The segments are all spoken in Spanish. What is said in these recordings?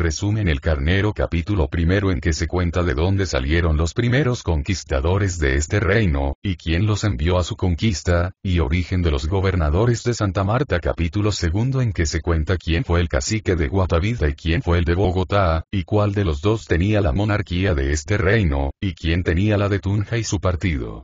Resumen El carnero capítulo primero en que se cuenta de dónde salieron los primeros conquistadores de este reino, y quién los envió a su conquista, y origen de los gobernadores de Santa Marta capítulo segundo en que se cuenta quién fue el cacique de Guatavida y quién fue el de Bogotá, y cuál de los dos tenía la monarquía de este reino, y quién tenía la de Tunja y su partido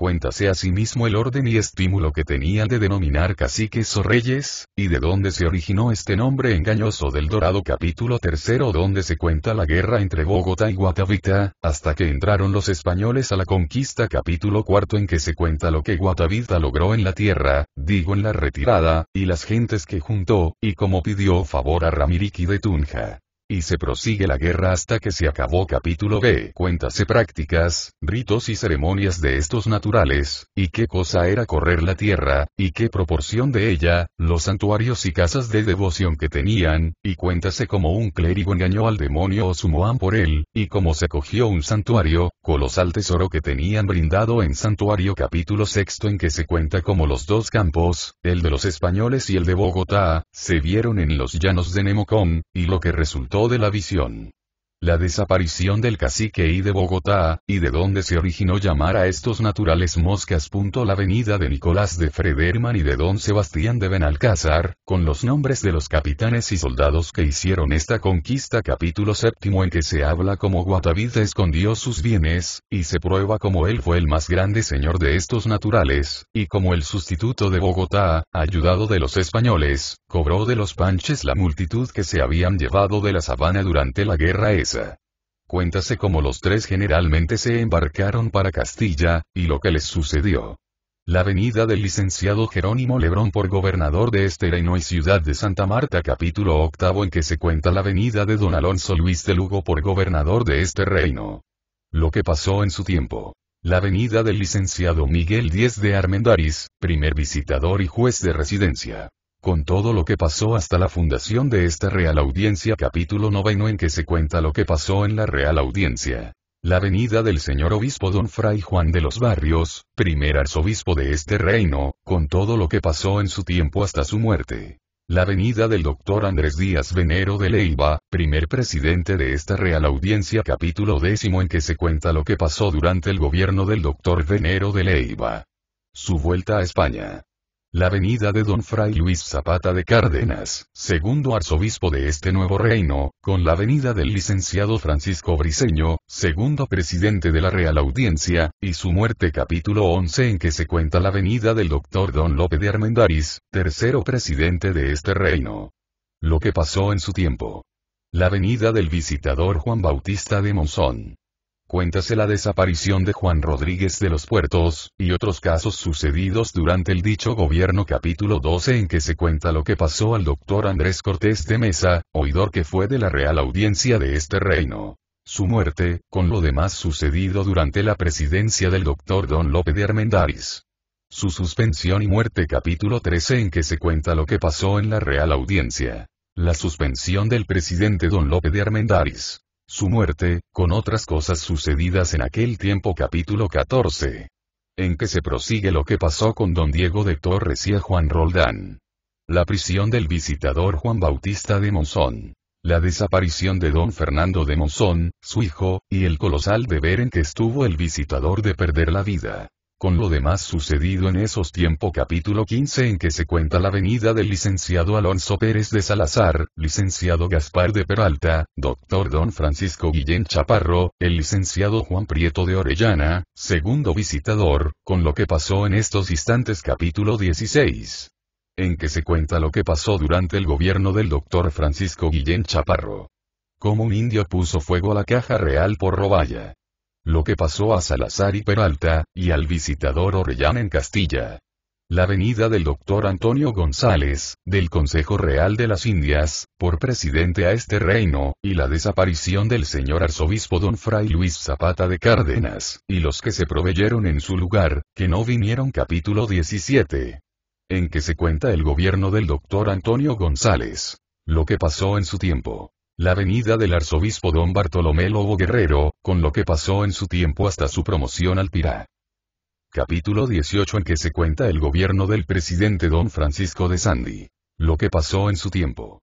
cuéntase a sí mismo el orden y estímulo que tenían de denominar caciques o reyes, y de dónde se originó este nombre engañoso del Dorado capítulo tercero donde se cuenta la guerra entre Bogotá y Guatavita, hasta que entraron los españoles a la conquista capítulo cuarto en que se cuenta lo que Guatavita logró en la tierra, digo en la retirada, y las gentes que juntó, y como pidió favor a Ramiriqui de Tunja y se prosigue la guerra hasta que se acabó capítulo B. Cuéntase prácticas, ritos y ceremonias de estos naturales, y qué cosa era correr la tierra, y qué proporción de ella, los santuarios y casas de devoción que tenían, y cuéntase cómo un clérigo engañó al demonio o Sumoán por él, y cómo se cogió un santuario, colosal tesoro que tenían brindado en santuario capítulo sexto en que se cuenta cómo los dos campos, el de los españoles y el de Bogotá, se vieron en los llanos de Nemocón, y lo que resultó de la visión la desaparición del cacique y de Bogotá, y de donde se originó llamar a estos naturales moscas. La avenida de Nicolás de Frederman y de Don Sebastián de Benalcázar, con los nombres de los capitanes y soldados que hicieron esta conquista. Capítulo séptimo en que se habla como Guatavid escondió sus bienes, y se prueba como él fue el más grande señor de estos naturales, y como el sustituto de Bogotá, ayudado de los españoles, cobró de los panches la multitud que se habían llevado de la sabana durante la guerra. Cuéntase cómo los tres generalmente se embarcaron para Castilla, y lo que les sucedió. La venida del licenciado Jerónimo Lebrón por gobernador de este reino y ciudad de Santa Marta capítulo octavo en que se cuenta la venida de don Alonso Luis de Lugo por gobernador de este reino. Lo que pasó en su tiempo. La venida del licenciado Miguel Díez de Armendariz, primer visitador y juez de residencia con todo lo que pasó hasta la fundación de esta Real Audiencia capítulo noveno en que se cuenta lo que pasó en la Real Audiencia. La venida del señor obispo don Fray Juan de los Barrios, primer arzobispo de este reino, con todo lo que pasó en su tiempo hasta su muerte. La venida del doctor Andrés Díaz Venero de Leiva, primer presidente de esta Real Audiencia capítulo décimo en que se cuenta lo que pasó durante el gobierno del doctor Venero de Leiva. Su vuelta a España. La venida de don Fray Luis Zapata de Cárdenas, segundo arzobispo de este nuevo reino, con la venida del licenciado Francisco Briceño, segundo presidente de la Real Audiencia, y su muerte capítulo 11 en que se cuenta la venida del doctor don Lope de Armendariz, tercero presidente de este reino. Lo que pasó en su tiempo. La venida del visitador Juan Bautista de Monzón. Cuéntase la desaparición de Juan Rodríguez de los Puertos, y otros casos sucedidos durante el dicho gobierno capítulo 12 en que se cuenta lo que pasó al doctor Andrés Cortés de Mesa, oidor que fue de la Real Audiencia de este reino. Su muerte, con lo demás sucedido durante la presidencia del doctor Don López de Armendáriz. Su suspensión y muerte capítulo 13 en que se cuenta lo que pasó en la Real Audiencia. La suspensión del presidente Don López de Armendáriz su muerte, con otras cosas sucedidas en aquel tiempo capítulo 14. En que se prosigue lo que pasó con don Diego de Torres y a Juan Roldán. La prisión del visitador Juan Bautista de Monzón. La desaparición de don Fernando de Monzón, su hijo, y el colosal deber en que estuvo el visitador de perder la vida con lo demás sucedido en esos tiempos capítulo 15 en que se cuenta la venida del licenciado Alonso Pérez de Salazar, licenciado Gaspar de Peralta, doctor don Francisco Guillén Chaparro, el licenciado Juan Prieto de Orellana, segundo visitador, con lo que pasó en estos instantes capítulo 16 en que se cuenta lo que pasó durante el gobierno del doctor Francisco Guillén Chaparro. Como un indio puso fuego a la caja real por roballa lo que pasó a Salazar y Peralta, y al visitador Orellán en Castilla. La venida del doctor Antonio González, del Consejo Real de las Indias, por presidente a este reino, y la desaparición del señor arzobispo don Fray Luis Zapata de Cárdenas, y los que se proveyeron en su lugar, que no vinieron capítulo 17. En que se cuenta el gobierno del doctor Antonio González. Lo que pasó en su tiempo la venida del arzobispo don Bartolomé Lobo Guerrero, con lo que pasó en su tiempo hasta su promoción al Pirá. Capítulo 18 en que se cuenta el gobierno del presidente don Francisco de Sandy. Lo que pasó en su tiempo.